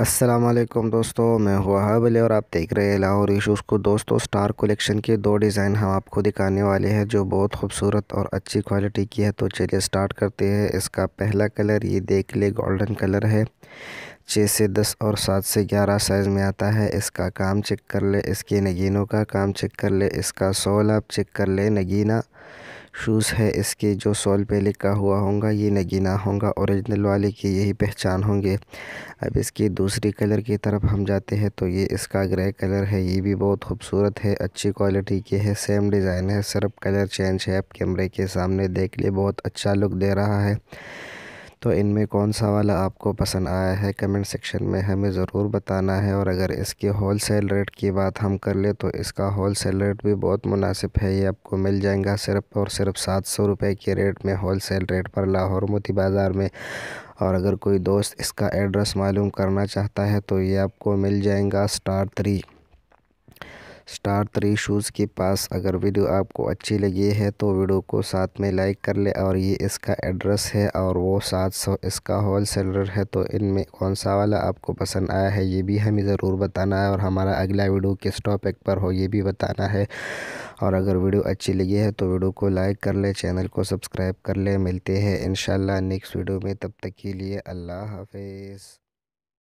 असलम दोस्तों मैं हुआ हबले और आप देख रहे हैं लाहौर इशूज़ को दोस्तों स्टार कलेक्शन के दो डिज़ाइन हम आपको दिखाने वाले हैं जो बहुत खूबसूरत और अच्छी क्वालिटी की है तो चलिए स्टार्ट करते हैं इसका पहला कलर ये देख ले गोल्डन कलर है छः से दस और सात से ग्यारह साइज़ में आता है इसका काम चेक कर ले इसके नगीनों का काम चेक कर ले इसका सोल आप चेक कर ले नगीना शूज़ है इसके जो सॉल पे लिखा हुआ होगा ये नगीना होगा ओरिजिनल वाले की यही पहचान होंगे अब इसकी दूसरी कलर की तरफ हम जाते हैं तो ये इसका ग्रे कलर है ये भी बहुत खूबसूरत है अच्छी क्वालिटी की है सेम डिज़ाइन है सिर्फ कलर चेंज है अब कैमरे के सामने देख लिए बहुत अच्छा लुक दे रहा है तो इनमें कौन सा वाला आपको पसंद आया है कमेंट सेक्शन में हमें ज़रूर बताना है और अगर इसके होल सेल रेट की बात हम कर ले तो इसका होल सेल रेट भी बहुत मुनासिब है ये आपको मिल जाएगा सिर्फ और सिर्फ सात सौ रुपये के रेट में होल सेल रेट पर लाहौर मोती बाज़ार में और अगर कोई दोस्त इसका एड्रेस मालूम करना चाहता है तो ये आपको मिल जाएगा star three star three shoes के पास अगर वीडियो आपको अच्छी लगी है तो वीडियो को साथ में लाइक कर ले और ये इसका एड्रेस है और वो सात सौ इसका होल सेलर है तो इनमें कौन सा वाला आपको पसंद आया है ये भी हमें ज़रूर बताना है और हमारा अगला वीडियो किस टॉपिक पर हो ये भी बताना है और अगर वीडियो अच्छी लगी है तो वीडियो को लाइक कर ले चैनल को सब्सक्राइब कर ले मिलते हैं इन नेक्स्ट वीडियो में तब तक के लिए अल्लाह हाफिज़